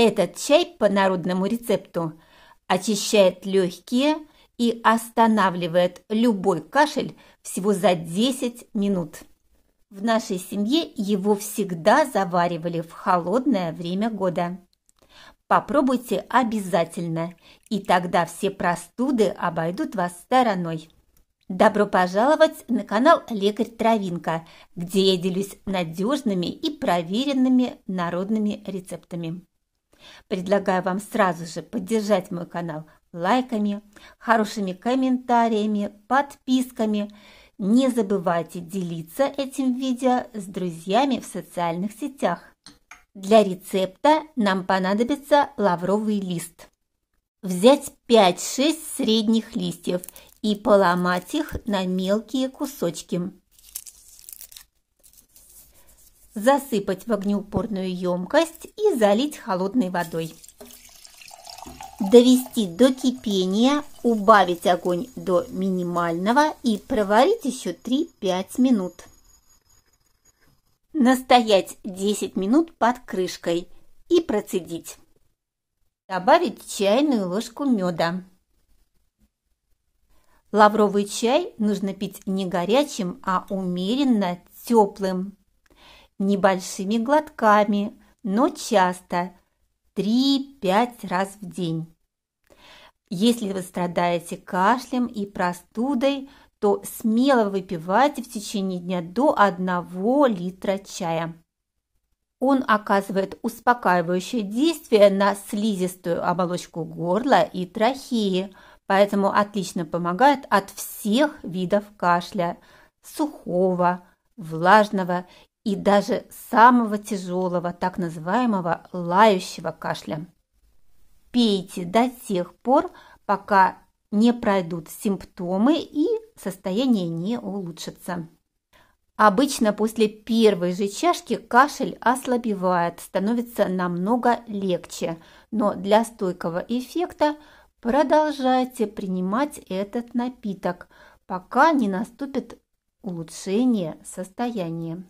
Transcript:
Этот чай по народному рецепту очищает легкие и останавливает любой кашель всего за 10 минут. В нашей семье его всегда заваривали в холодное время года. Попробуйте обязательно, и тогда все простуды обойдут вас стороной. Добро пожаловать на канал Лекарь Травинка, где я делюсь надежными и проверенными народными рецептами. Предлагаю вам сразу же поддержать мой канал лайками, хорошими комментариями, подписками. Не забывайте делиться этим видео с друзьями в социальных сетях. Для рецепта нам понадобится лавровый лист. Взять 5-6 средних листьев и поломать их на мелкие кусочки засыпать в огнеупорную емкость и залить холодной водой. Довести до кипения, убавить огонь до минимального и проварить еще 3-5 минут. Настоять 10 минут под крышкой и процедить. Добавить чайную ложку меда. Лавровый чай нужно пить не горячим, а умеренно теплым небольшими глотками, но часто, 3-5 раз в день. Если вы страдаете кашлем и простудой, то смело выпивайте в течение дня до 1 литра чая. Он оказывает успокаивающее действие на слизистую оболочку горла и трахеи, поэтому отлично помогает от всех видов кашля – сухого, влажного и даже самого тяжелого, так называемого лающего кашля. Пейте до тех пор, пока не пройдут симптомы и состояние не улучшится. Обычно после первой же чашки кашель ослабевает, становится намного легче, но для стойкого эффекта продолжайте принимать этот напиток, пока не наступит улучшение состояния.